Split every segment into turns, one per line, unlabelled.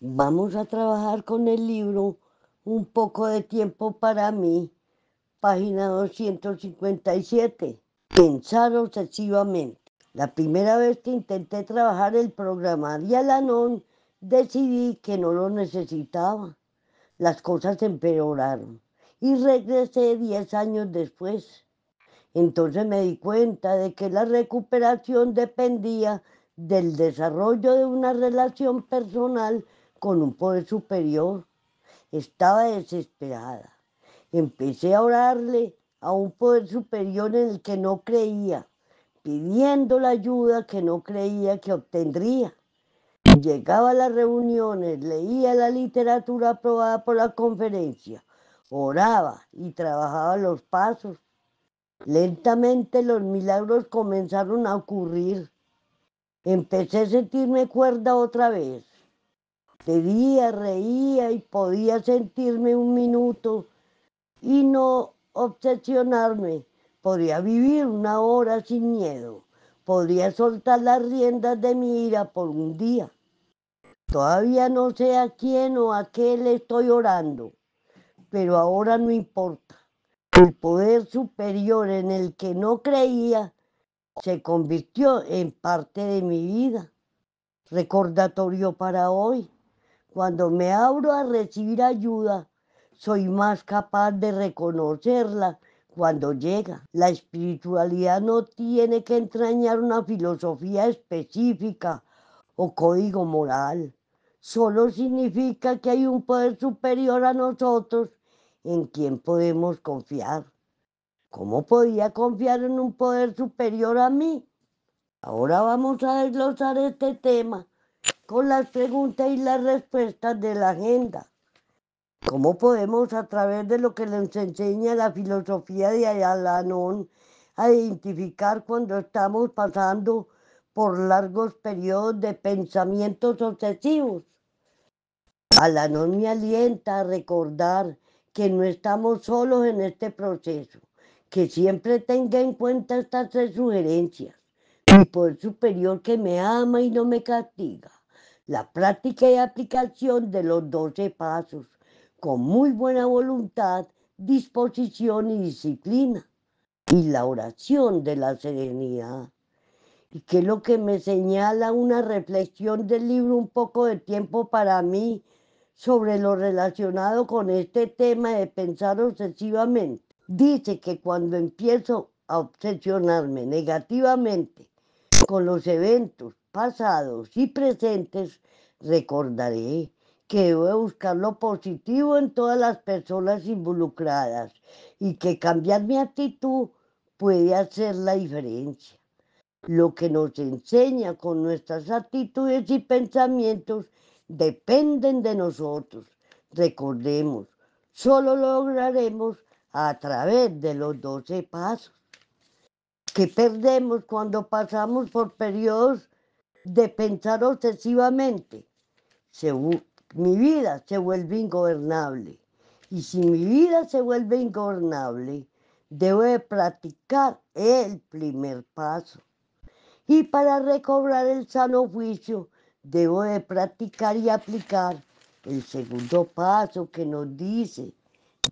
vamos a trabajar con el libro Un poco de tiempo para mí, página 257. Pensar obsesivamente. La primera vez que intenté trabajar el programa de decidí que no lo necesitaba. Las cosas empeoraron y regresé 10 años después. Entonces me di cuenta de que la recuperación dependía del desarrollo de una relación personal con un poder superior. Estaba desesperada. Empecé a orarle a un poder superior en el que no creía, pidiendo la ayuda que no creía que obtendría. Llegaba a las reuniones, leía la literatura aprobada por la conferencia, oraba y trabajaba los pasos. Lentamente los milagros comenzaron a ocurrir. Empecé a sentirme cuerda otra vez. Bebía, reía y podía sentirme un minuto y no obsesionarme. Podía vivir una hora sin miedo. Podía soltar las riendas de mi ira por un día. Todavía no sé a quién o a qué le estoy orando, pero ahora no importa. El poder superior en el que no creía se convirtió en parte de mi vida. Recordatorio para hoy. Cuando me abro a recibir ayuda, soy más capaz de reconocerla cuando llega. La espiritualidad no tiene que entrañar una filosofía específica o código moral. Solo significa que hay un poder superior a nosotros en quien podemos confiar. ¿Cómo podía confiar en un poder superior a mí? Ahora vamos a desglosar este tema con las preguntas y las respuestas de la agenda. ¿Cómo podemos, a través de lo que nos enseña la filosofía de Alanón, a identificar cuando estamos pasando por largos periodos de pensamientos obsesivos? Alanón me alienta a recordar que no estamos solos en este proceso, que siempre tenga en cuenta estas tres sugerencias mi poder superior que me ama y no me castiga. La práctica y aplicación de los doce pasos, con muy buena voluntad, disposición y disciplina. Y la oración de la serenidad. Y que es lo que me señala una reflexión del libro Un poco de tiempo para mí sobre lo relacionado con este tema de pensar obsesivamente. Dice que cuando empiezo a obsesionarme negativamente con los eventos pasados y presentes, recordaré que debo buscar lo positivo en todas las personas involucradas y que cambiar mi actitud puede hacer la diferencia. Lo que nos enseña con nuestras actitudes y pensamientos dependen de nosotros. Recordemos, solo lograremos a través de los 12 pasos que perdemos cuando pasamos por periodos de pensar obsesivamente. mi vida se vuelve ingobernable. Y si mi vida se vuelve ingobernable, debo de practicar el primer paso. Y para recobrar el sano juicio, debo de practicar y aplicar el segundo paso que nos dice,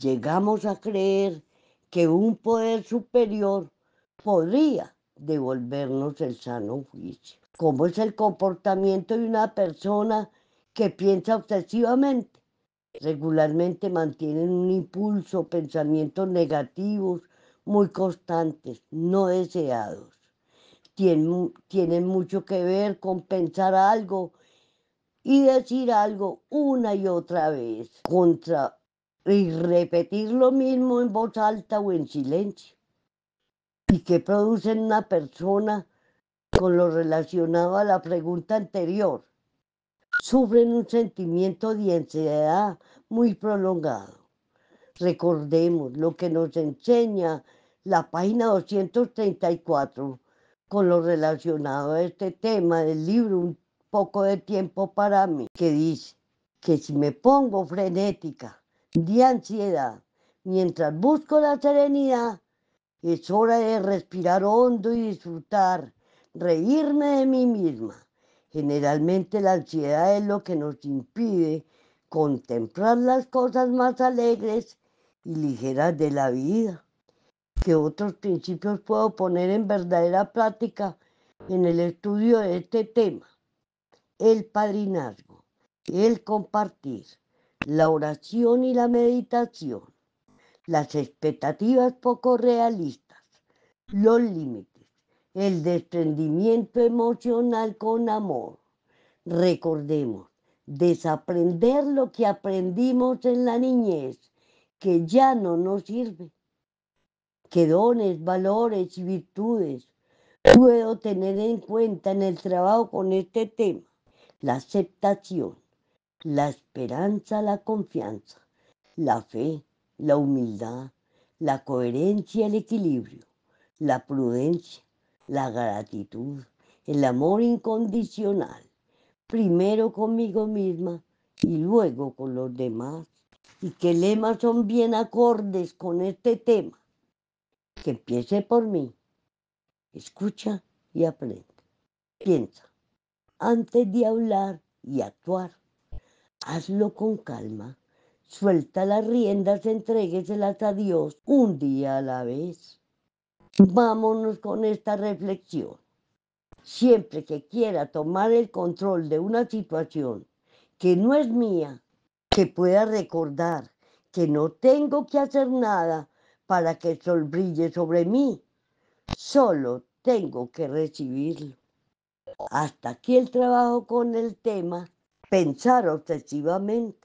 llegamos a creer que un poder superior podría devolvernos el sano juicio. ¿Cómo es el comportamiento de una persona que piensa obsesivamente? Regularmente mantienen un impulso, pensamientos negativos muy constantes, no deseados. tienen mucho que ver con pensar algo y decir algo una y otra vez contra y repetir lo mismo en voz alta o en silencio y qué produce en una persona con lo relacionado a la pregunta anterior. Sufren un sentimiento de ansiedad muy prolongado. Recordemos lo que nos enseña la página 234 con lo relacionado a este tema del libro Un poco de tiempo para mí, que dice que si me pongo frenética de ansiedad mientras busco la serenidad, es hora de respirar hondo y disfrutar, reírme de mí misma. Generalmente la ansiedad es lo que nos impide contemplar las cosas más alegres y ligeras de la vida. ¿Qué otros principios puedo poner en verdadera práctica en el estudio de este tema? El padrinazgo, el compartir, la oración y la meditación las expectativas poco realistas, los límites, el desprendimiento emocional con amor. Recordemos, desaprender lo que aprendimos en la niñez, que ya no nos sirve. ¿Qué dones, valores y virtudes puedo tener en cuenta en el trabajo con este tema? La aceptación, la esperanza, la confianza, la fe, la humildad, la coherencia, el equilibrio, la prudencia, la gratitud, el amor incondicional, primero conmigo misma y luego con los demás, y que lemas son bien acordes con este tema. Que empiece por mí. Escucha y aprende. Piensa. Antes de hablar y actuar, hazlo con calma Suelta las riendas, entrégueselas a Dios un día a la vez. Vámonos con esta reflexión. Siempre que quiera tomar el control de una situación que no es mía, que pueda recordar que no tengo que hacer nada para que el sol brille sobre mí, solo tengo que recibirlo. Hasta aquí el trabajo con el tema pensar obsesivamente